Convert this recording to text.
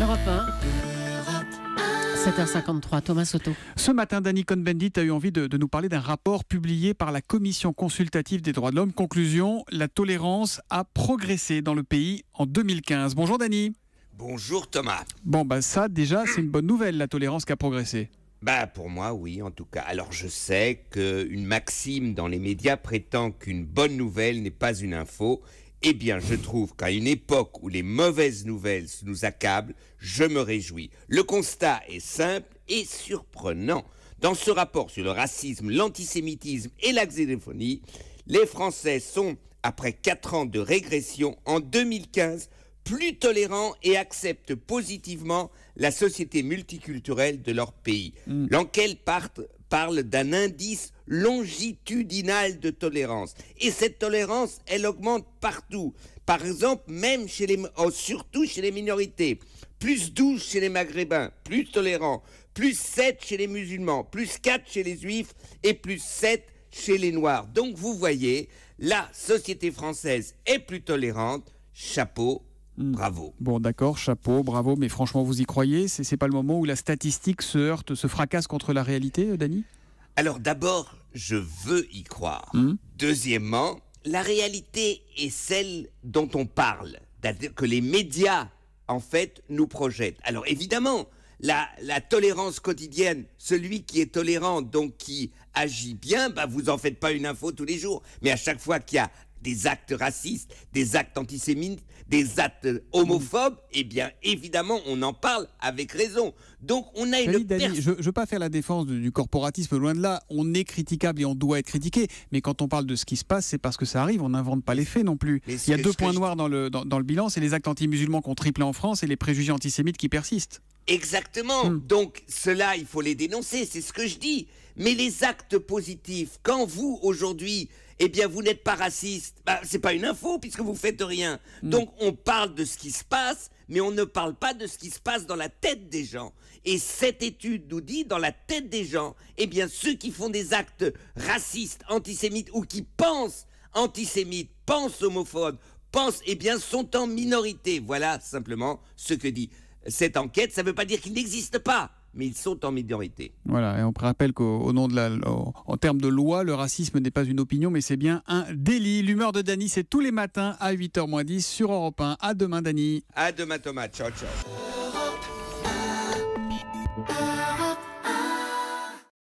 Europe 1. 7h53, Thomas Soto. Ce matin, Danny Cohn-Bendit a eu envie de, nous parler d'un rapport publié par la Commission consultative des droits de l'homme. Conclusion, la tolérance a progressé dans le pays en 2015. Bonjour Danny. Bonjour Thomas. Bon, bah ça déjà, c'est une bonne nouvelle, la tolérance qui a progressé. Bah pour moi oui en tout cas. Alors je sais qu'une maxime dans les médias prétend qu'une bonne nouvelle n'est pas une info eh bien, je trouve qu'à une époque où les mauvaises nouvelles nous accablent, je me réjouis. Le constat est simple et surprenant. Dans ce rapport sur le racisme, l'antisémitisme et la xénophonie, les Français sont, après 4 ans de régression, en 2015, plus tolérants et acceptent positivement la société multiculturelle de leur pays. L'enquête mm. parle d'un indice longitudinal de tolérance. Et cette tolérance, elle augmente partout. Par exemple, même chez les, oh, surtout chez les minorités. Plus 12 chez les Maghrébins, plus tolérants. Plus 7 chez les musulmans, plus 4 chez les juifs et plus 7 chez les noirs. Donc vous voyez, la société française est plus tolérante. Chapeau hmm. Bravo. Bon, d'accord, chapeau, bravo, mais franchement, vous y croyez C'est pas le moment où la statistique se heurte, se fracasse contre la réalité, euh, Dany Alors d'abord, je veux y croire. Hmm. Deuxièmement, la réalité est celle dont on parle, que les médias, en fait, nous projettent. Alors évidemment, la, tolérance quotidienne, celui qui est tolérant, donc qui agit bien, bah vous en faites pas une info tous les jours. Mais à chaque fois qu'il y a des actes racistes, des actes antisémites, des actes homophobes, eh bien évidemment, on en parle avec raison. Donc on a une... je ne veux pas faire la défense du, corporatisme, loin de là, on est critiquable et on doit être critiqué, mais quand on parle de ce qui se passe, c'est parce que ça arrive, on n'invente pas les faits non plus. Il y a deux points noirs dans le, dans le bilan, c'est les actes anti-musulmans qui ont triplé en France et les préjugés antisémites qui persistent. Exactement. Hmm. Donc cela, il faut les dénoncer, c'est ce que je dis. Mais les actes positifs, quand vous aujourd'hui, eh bien vous n'êtes pas raciste, bah, c'est pas une info puisque vous faites rien. Hmm. Donc on parle de ce qui se passe, mais on ne parle pas de ce qui se passe dans la tête des gens. Et cette étude nous dit dans la tête des gens, eh bien ceux qui font des actes racistes, antisémites ou qui pensent antisémites, pensent homophobes, pensent, eh bien sont en minorité. Voilà simplement ce que dit cette enquête, ça ne veut pas dire qu'ils n'existent pas mais ils sont en minorité. Voilà, et on rappelle qu'au nom de la, en termes de loi, le racisme n'est pas une opinion, mais c'est bien un délit. L'humeur de Dany, c'est tous les matins à 8h10 sur Europe 1. À demain, Dany. À demain, Thomas. Ciao, ciao.